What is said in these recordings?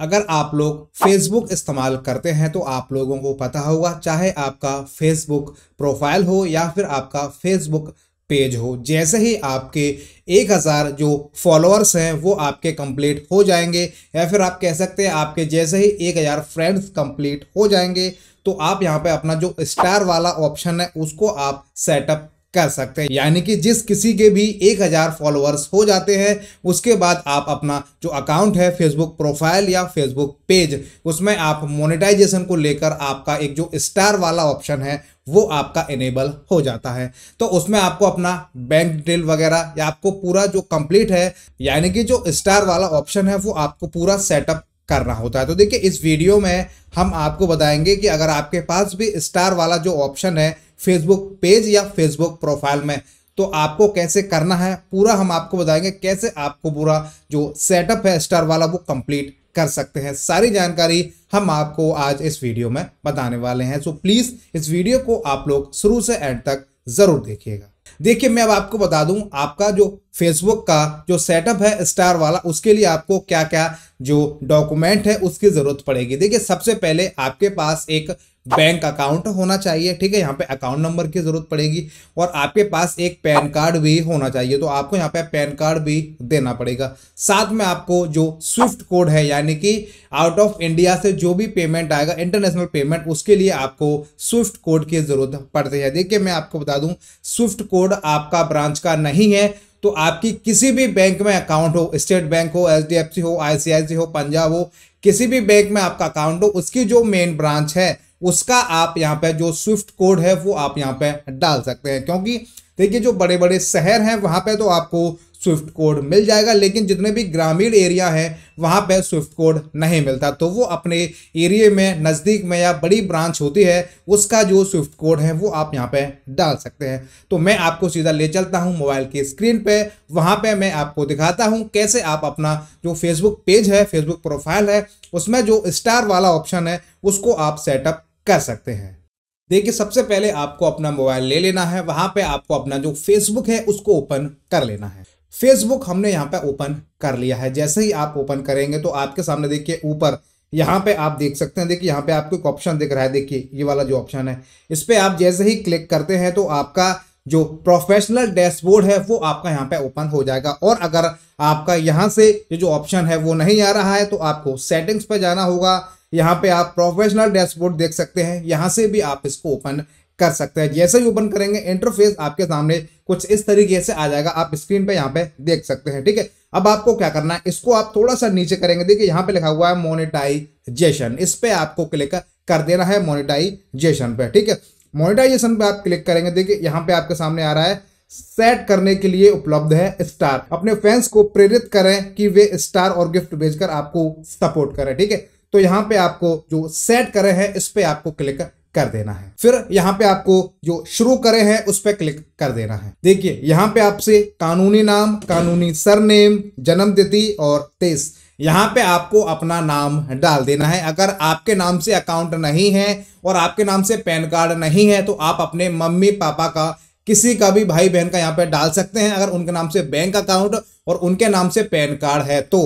अगर आप लोग फेसबुक इस्तेमाल करते हैं तो आप लोगों को पता होगा चाहे आपका फेसबुक प्रोफाइल हो या फिर आपका फेसबुक पेज हो जैसे ही आपके 1000 जो फॉलोअर्स हैं वो आपके कंप्लीट हो जाएंगे या फिर आप कह सकते हैं आपके जैसे ही 1000 फ्रेंड्स कंप्लीट हो जाएंगे तो आप यहाँ पे अपना जो स्टार वाला ऑप्शन है उसको आप सेटअप कर सकते हैं यानी कि जिस किसी के भी 1000 फॉलोअर्स हो जाते हैं उसके बाद आप अपना जो अकाउंट है फेसबुक प्रोफाइल या फेसबुक पेज उसमें आप मोनेटाइजेशन को लेकर आपका एक जो स्टार वाला ऑप्शन है वो आपका इनेबल हो जाता है तो उसमें आपको अपना बैंक डिटेल वगैरह या आपको पूरा जो कंप्लीट है यानी कि जो स्टार वाला ऑप्शन है वो आपको पूरा सेटअप करना होता है तो देखिए इस वीडियो में हम आपको बताएंगे कि अगर आपके पास भी स्टार वाला जो ऑप्शन है फेसबुक पेज या फेसबुक प्रोफाइल में तो आपको कैसे करना है पूरा हम आपको बताएंगे कैसे आपको पूरा जो सेटअप है स्टार वाला वो कंप्लीट कर सकते हैं सारी जानकारी हम आपको आज इस वीडियो में बताने वाले हैं सो प्लीज़ इस वीडियो को आप लोग शुरू से एंड तक ज़रूर देखिएगा देखिए मैं अब आपको बता दूं आपका जो फेसबुक का जो सेटअप है स्टार वाला उसके लिए आपको क्या क्या जो डॉक्यूमेंट है उसकी ज़रूरत पड़ेगी देखिए सबसे पहले आपके पास एक बैंक अकाउंट होना चाहिए ठीक है यहाँ पे अकाउंट नंबर की ज़रूरत पड़ेगी और आपके पास एक पैन कार्ड भी होना चाहिए तो आपको यहाँ पे पैन कार्ड भी देना पड़ेगा साथ में आपको जो स्विफ्ट कोड है यानी कि आउट ऑफ इंडिया से जो भी पेमेंट आएगा इंटरनेशनल पेमेंट उसके लिए आपको स्विफ्ट कोड की ज़रूरत पड़ती है देखिए मैं आपको बता दूँ स्विफ्ट कोड आपका ब्रांच का नहीं है तो आपकी किसी भी बैंक में अकाउंट हो स्टेट बैंक हो एच हो आई हो पंजाब हो किसी भी बैंक में आपका अकाउंट हो उसकी जो मेन ब्रांच है उसका आप यहाँ पे जो स्विफ्ट कोड है वो आप यहाँ पे डाल सकते हैं क्योंकि देखिए जो बड़े बड़े शहर हैं वहाँ पे तो आपको स्विफ्ट कोड मिल जाएगा लेकिन जितने भी ग्रामीण एरिया हैं वहाँ पे स्विफ्ट कोड नहीं मिलता तो वो अपने एरिए में नज़दीक में या बड़ी ब्रांच होती है उसका जो स्विफ्ट कोड है वो आप यहाँ पे डाल सकते हैं तो मैं आपको सीधा ले चलता हूँ मोबाइल की स्क्रीन पे वहाँ पे मैं आपको दिखाता हूँ कैसे आप अपना जो फेसबुक पेज है फेसबुक प्रोफाइल है उसमें जो स्टार वाला ऑप्शन है उसको आप सेटअप कर सकते हैं देखिए सबसे पहले आपको अपना मोबाइल ले लेना है वहां पे आपको अपना जो फेसबुक है उसको ओपन कर लेना है फेसबुक हमने यहाँ पे ओपन कर लिया है जैसे ही आप ओपन करेंगे तो आपके सामने देखिए ऊपर यहाँ पे आप देख सकते हैं देखिए यहाँ पे आपको एक ऑप्शन दिख रहा है देखिए ये वाला जो ऑप्शन है इस पर आप जैसे ही क्लिक करते हैं तो आपका जो प्रोफेशनल डैशबोर्ड है वो आपका यहाँ पे ओपन हो जाएगा और अगर आपका यहाँ से ये जो ऑप्शन है वो नहीं आ रहा है तो आपको सेटिंग्स पर जाना होगा यहाँ पे आप प्रोफेशनल डैशबोर्ड देख सकते हैं यहाँ से भी आप इसको ओपन कर सकते हैं जैसे ही ओपन करेंगे इंटरफेस आपके सामने कुछ इस तरीके से आ जाएगा आप स्क्रीन पे यहाँ पे देख सकते हैं ठीक है अब आपको क्या करना है इसको आप थोड़ा सा नीचे करेंगे देखिए यहाँ पे लिखा हुआ है मोनिटाइजेशन इस पे आपको क्लिक कर देना है मोनिटाइजेशन पे ठीक है मोनिटाइजेशन पे आप क्लिक करेंगे देखिए यहाँ पे आपके सामने आ रहा है सेट करने के लिए उपलब्ध है स्टार अपने फैंस को प्रेरित करें कि वे स्टार और गिफ्ट भेजकर आपको सपोर्ट करें ठीक है तो यहाँ पे आपको जो सेट करे है इस पे आपको क्लिक कर देना है फिर यहाँ पे आपको जो शुरू करे है उस पर क्लिक कर देना है देखिए यहाँ पे आपसे कानूनी नाम कानूनी सरनेम जन्म तिथि और तेज यहाँ पे आपको अपना नाम डाल देना है अगर आपके नाम से अकाउंट नहीं है और आपके नाम से पैन कार्ड नहीं है तो आप अपने मम्मी पापा का किसी का भी भाई बहन का यहाँ पे डाल सकते हैं अगर उनके नाम से बैंक अकाउंट और उनके नाम से पैन कार्ड है तो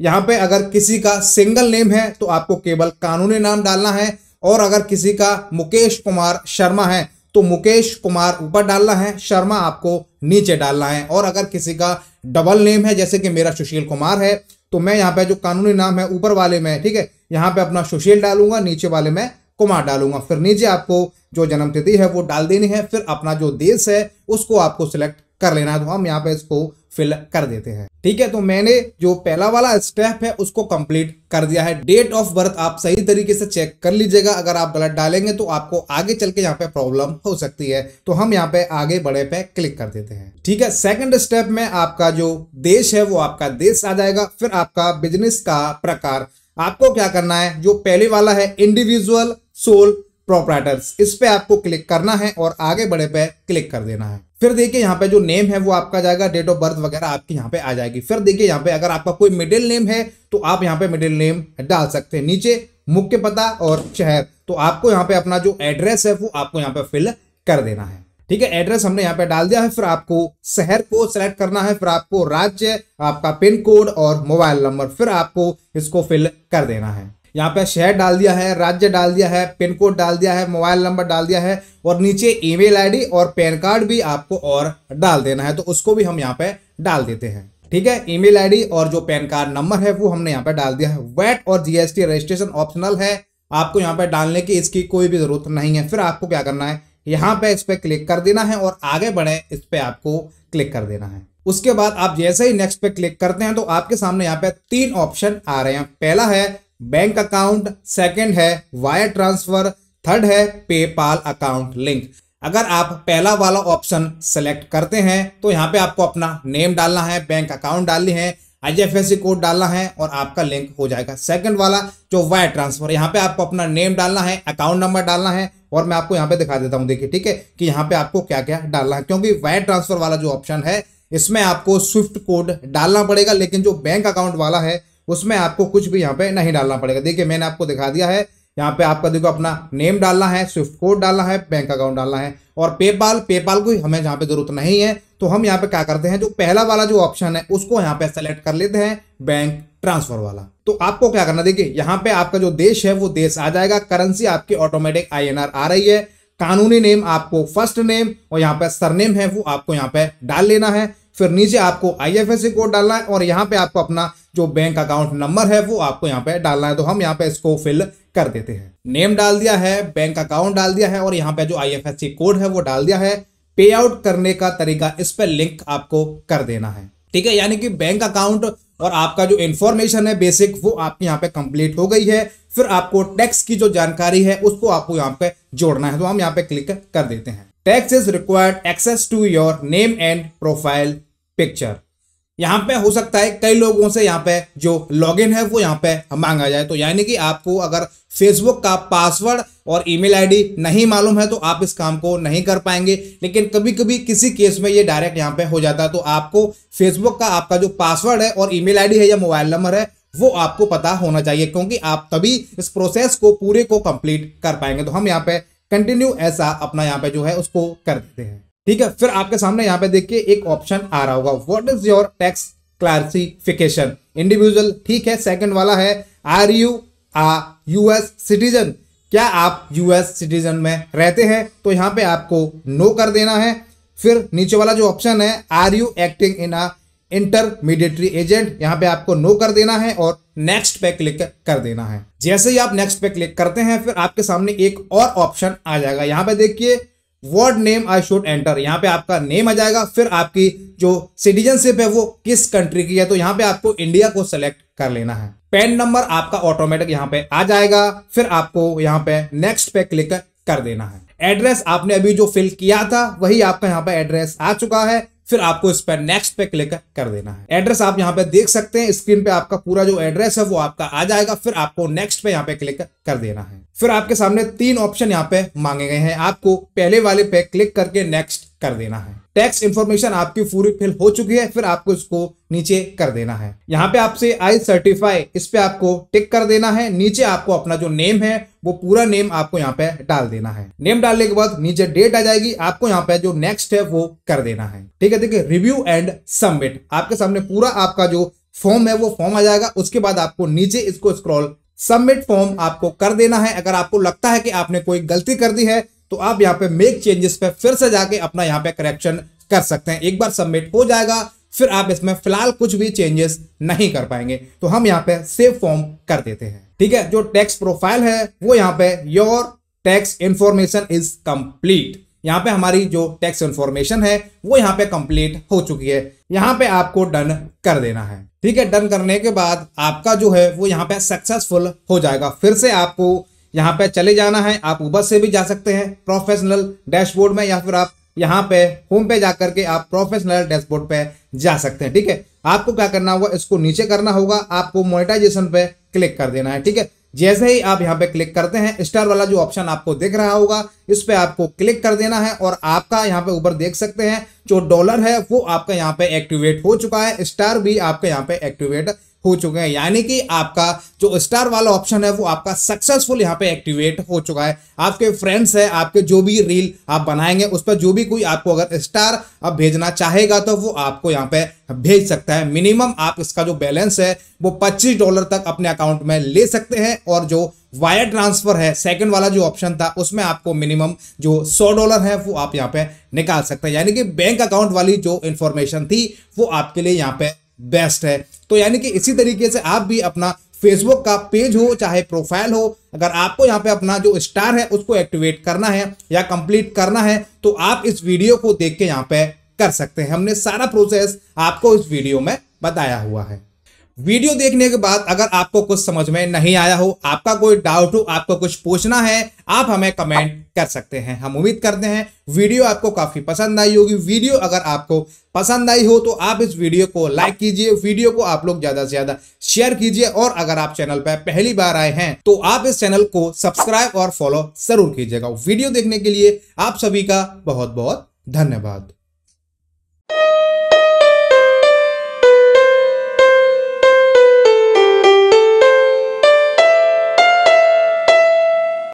यहाँ पे अगर किसी का सिंगल नेम है तो आपको केवल कानूनी नाम डालना है और अगर किसी का मुकेश कुमार शर्मा है तो मुकेश कुमार ऊपर डालना है शर्मा आपको नीचे डालना है और अगर किसी का डबल नेम है जैसे कि मेरा सुशील कुमार है तो मैं यहाँ पे जो कानूनी नाम है ऊपर वाले में ठीक है यहाँ पे अपना सुशील डालूंगा नीचे वाले में कुमार डालूंगा फिर नीचे आपको जो जन्मतिथि है वो डाल देनी है फिर अपना जो देश है उसको आपको सिलेक्ट कर लेना है तो हम यहाँ पे इसको फिल कर देते हैं ठीक है तो मैंने जो पहला वाला स्टेप है उसको कंप्लीट कर दिया है डेट ऑफ बर्थ आप सही तरीके से चेक कर लीजिएगा अगर आप गलत डालेंगे तो आपको आगे चल के यहाँ पे प्रॉब्लम हो सकती है तो हम यहाँ पे आगे बड़े पे क्लिक कर देते हैं ठीक है सेकंड स्टेप में आपका जो देश है वो आपका देश आ जाएगा फिर आपका बिजनेस का प्रकार आपको क्या करना है जो पहले वाला है इंडिविजुअल सोल प्रोपराइटर्स इस पे आपको क्लिक करना है और आगे बड़े पे क्लिक कर देना है फिर देखिए यहाँ पे जो नेम है वो आपका जाएगा डेट ऑफ बर्थ वगैरह आपकी यहाँ पे आ जाएगी फिर देखिए यहाँ पे अगर आपका कोई मिडिल नेम है तो आप यहाँ पे मिडिल नेम डाल सकते हैं नीचे मुख्य पता और शहर तो आपको यहाँ पे अपना जो एड्रेस है वो आपको यहाँ पे फिल कर देना है ठीक है एड्रेस हमने यहाँ पे डाल दिया है फिर आपको शहर को सिलेक्ट करना है फिर आपको राज्य आपका पिन कोड और मोबाइल नंबर फिर आपको इसको फिल कर देना है यहाँ पे शहर डाल दिया है राज्य डाल दिया है पिन कोड डाल दिया है मोबाइल नंबर डाल दिया है और नीचे ईमेल आईडी और पैन कार्ड भी आपको और डाल देना है तो उसको भी हम यहाँ पे डाल देते हैं ठीक है ईमेल आईडी और जो पैन कार्ड नंबर है वो हमने यहाँ पे डाल दिया है वैट और जीएसटी रजिस्ट्रेशन ऑप्शनल है आपको यहाँ पे डालने की इसकी कोई भी जरूरत नहीं है फिर आपको क्या करना है यहाँ पे इस पर क्लिक कर देना है और आगे बढ़े इस पर आपको क्लिक कर देना है उसके बाद आप जैसे ही नेक्स्ट पे क्लिक करते हैं तो आपके सामने यहाँ पे तीन ऑप्शन आ रहे हैं पहला है बैंक अकाउंट सेकंड है वायर ट्रांसफर थर्ड है पेपाल अकाउंट लिंक अगर आप पहला वाला ऑप्शन सेलेक्ट करते हैं तो यहाँ पे आपको अपना नेम डालना है बैंक अकाउंट डालनी है आईएफएससी कोड डालना है और आपका लिंक हो जाएगा सेकंड वाला जो वायर ट्रांसफर यहाँ पे आपको अपना नेम डालना है अकाउंट नंबर डालना है और मैं आपको यहाँ पे दिखा देता हूँ देखिए ठीक है कि यहाँ पे आपको क्या क्या डालना है क्योंकि वायर ट्रांसफर वाला जो ऑप्शन है इसमें आपको स्विफ्ट कोड डालना पड़ेगा लेकिन जो बैंक अकाउंट वाला है उसमें आपको कुछ भी यहाँ पे नहीं डालना पड़ेगा देखिए मैंने आपको दिखा दिया है यहाँ पे आपका देखो अपना नेम डालना है स्विफ्ट कोड डालना है बैंक अकाउंट डालना है और पेपाल पेपाल को हमें जहाँ पे जरूरत नहीं है तो हम यहाँ पे क्या करते हैं जो पहला वाला जो ऑप्शन है उसको यहाँ पे सेलेक्ट कर लेते हैं बैंक ट्रांसफर वाला तो आपको क्या करना देखिए यहाँ पे आपका जो देश है वो देश आ जाएगा करेंसी आपकी ऑटोमेटिक आई आ रही है कानूनी नेम आपको फर्स्ट नेम और यहाँ पे सरनेम है वो आपको यहाँ पे डाल लेना है फिर नीचे आपको आई एफ कोड डालना है और यहाँ पे आपको अपना जो बैंक अकाउंट नंबर है वो आपको यहाँ पे डालना है तो हम यहाँ पे इसको फिल कर देते हैं नेम डाल दिया है बैंक अकाउंट डाल दिया है और यहाँ पे जो आई कोड है वो डाल दिया है पे आउट करने का तरीका इस पर लिंक आपको कर देना है ठीक है यानी कि बैंक अकाउंट और आपका जो इन्फॉर्मेशन है बेसिक वो आपके यहाँ पे कंप्लीट हो गई है फिर आपको टैक्स की जो जानकारी है उसको आपको यहाँ पे जोड़ना है तो हम यहाँ पे क्लिक कर देते हैं tax is required access to your name and profile picture यहाँ पे हो सकता है कई लोगों से यहाँ पे जो लॉगिन है वो यहाँ पे मांगा जाए तो यानी कि आपको अगर फेसबुक का पासवर्ड और ईमेल आईडी नहीं मालूम है तो आप इस काम को नहीं कर पाएंगे लेकिन कभी कभी किसी केस में ये डायरेक्ट यहाँ पे हो जाता है तो आपको फेसबुक का आपका जो पासवर्ड है और ईमेल आईडी है या मोबाइल नंबर है वो आपको पता होना चाहिए क्योंकि आप तभी इस प्रोसेस को पूरे को कंप्लीट कर पाएंगे तो हम यहाँ पे कंटिन्यू ऐसा अपना यहाँ पे जो है उसको कर देते हैं ठीक है फिर आपके सामने यहाँ पे देखिए एक ऑप्शन आ रहा होगा what is your tax classification individual ठीक है सेकंड वाला है are you a US citizen क्या आप यूएस सिटीजन में रहते हैं तो यहाँ पे आपको नो कर देना है फिर नीचे वाला जो ऑप्शन है are you acting in a intermediary agent यहाँ पे आपको नो कर देना है और नेक्स्ट पे क्लिक कर देना है जैसे ही आप नेक्स्ट पे क्लिक करते हैं फिर आपके सामने एक और ऑप्शन आ जाएगा यहाँ पे देखिए word name I should enter यहाँ पे आपका नेम आ जाएगा फिर आपकी जो सिटीजनशिप है वो किस कंट्री की है तो यहाँ पे आपको इंडिया को सेलेक्ट कर लेना है पेन नंबर आपका ऑटोमेटिक यहाँ पे आ जाएगा फिर आपको यहाँ पे नेक्स्ट पे क्लिक कर देना है एड्रेस आपने अभी जो फिल किया था वही आपका यहाँ पे एड्रेस आ चुका है फिर आपको इस पर नेक्स्ट पे क्लिक कर देना है एड्रेस आप यहाँ पे देख सकते हैं स्क्रीन पे आपका पूरा जो एड्रेस है वो आपका आ जाएगा फिर आपको नेक्स्ट पे यहाँ पे क्लिक कर देना है फिर आपके सामने तीन ऑप्शन यहाँ पे मांगे गए हैं आपको पहले वाले पे क्लिक करके नेक्स्ट कर देना है टैक्स इंफॉर्मेशन आपकी पूरी फिल हो चुकी है फिर आपको इसको नीचे कर देना है यहाँ पे आपसे आई सर्टिफाई इस पे आपको टिक कर देना है नीचे आपको अपना जो नेम है वो पूरा नेम आपको यहाँ पे डाल देना है नेम डालने के बाद नीचे डेट आ जाएगी आपको यहाँ पे जो नेक्स्ट है वो कर देना है ठीक है देखिए रिव्यू एंड सबमिट आपके सामने पूरा आपका जो फॉर्म है वो फॉर्म आ जाएगा उसके बाद आपको नीचे इसको स्क्रॉल सबमिट फॉर्म आपको कर देना है अगर आपको लगता है कि आपने कोई गलती कर दी है तो आप यहाँ पे मेक चेंजेस पे फिर से जाके अपना यहाँ पे करेक्शन कर सकते हैं एक बार सबमिट हो जाएगा फिर आप इसमें फिलहाल कुछ भी चेंजेस नहीं कर पाएंगे तो हम यहाँ पे सेव फॉर्म कर देते हैं ठीक है जो टैक्स प्रोफाइल है वो यहाँ पे your tax information is complete यहाँ पे हमारी जो टैक्स इंफॉर्मेशन है वो यहाँ पे कंप्लीट हो चुकी है यहाँ पे आपको डन कर देना है ठीक है डन करने के बाद आपका जो है वो यहाँ पे सक्सेसफुल हो जाएगा फिर से आपको यहाँ पे चले जाना है आप ऊबर से भी जा सकते हैं प्रोफेशनल डैशबोर्ड में या फिर आप यहाँ पे होम पे जा करके आप प्रोफेशनल डैशबोर्ड पे जा सकते हैं ठीक है आपको क्या करना होगा इसको नीचे करना होगा आपको मोनिटाइजेशन पे क्लिक कर देना है ठीक है जैसे ही आप यहाँ पे क्लिक करते हैं स्टार वाला जो ऑप्शन आपको दिख रहा होगा इस पर आपको क्लिक कर देना है और आपका यहाँ पे ऊपर देख सकते हैं जो डॉलर है वो आपका यहाँ पे एक्टिवेट हो चुका है स्टार भी आपके यहाँ पे एक्टिवेट हो चुके हैं यानी कि आपका जो स्टार वाला ऑप्शन है वो आपका सक्सेसफुल यहाँ पे एक्टिवेट हो चुका है आपके फ्रेंड्स है आपके जो भी रील आप बनाएंगे उस पर जो भी कोई आपको अगर स्टार अब भेजना चाहेगा तो वो आपको यहाँ पे भेज सकता है मिनिमम आप इसका जो बैलेंस है वो 25 डॉलर तक अपने अकाउंट में ले सकते हैं और जो वायर ट्रांसफर है सेकंड वाला जो ऑप्शन था उसमें आपको मिनिमम जो 100 डॉलर है वो आप यहाँ पे निकाल सकते हैं यानी कि बैंक अकाउंट वाली जो इन्फॉर्मेशन थी वो आपके लिए यहाँ पे बेस्ट है तो यानी कि इसी तरीके से आप भी अपना फेसबुक का पेज हो चाहे प्रोफाइल हो अगर आपको यहाँ पे अपना जो स्टार है उसको एक्टिवेट करना है या कंप्लीट करना है तो आप इस वीडियो को देख के यहाँ पे कर सकते हैं हमने सारा प्रोसेस आपको इस वीडियो में बताया हुआ है वीडियो देखने के बाद अगर आपको कुछ समझ में नहीं आया हो आपका कोई डाउट हो आपको कुछ पूछना है आप हमें कमेंट कर सकते हैं हम उम्मीद करते हैं वीडियो आपको काफी पसंद आई होगी वीडियो अगर आपको पसंद आई हो तो आप इस वीडियो को लाइक कीजिए वीडियो को आप लोग ज्यादा से ज्यादा शेयर कीजिए और अगर आप चैनल पर पहली बार आए हैं तो आप इस चैनल को सब्सक्राइब और फॉलो जरूर कीजिएगा वीडियो देखने के लिए आप सभी का बहुत बहुत धन्यवाद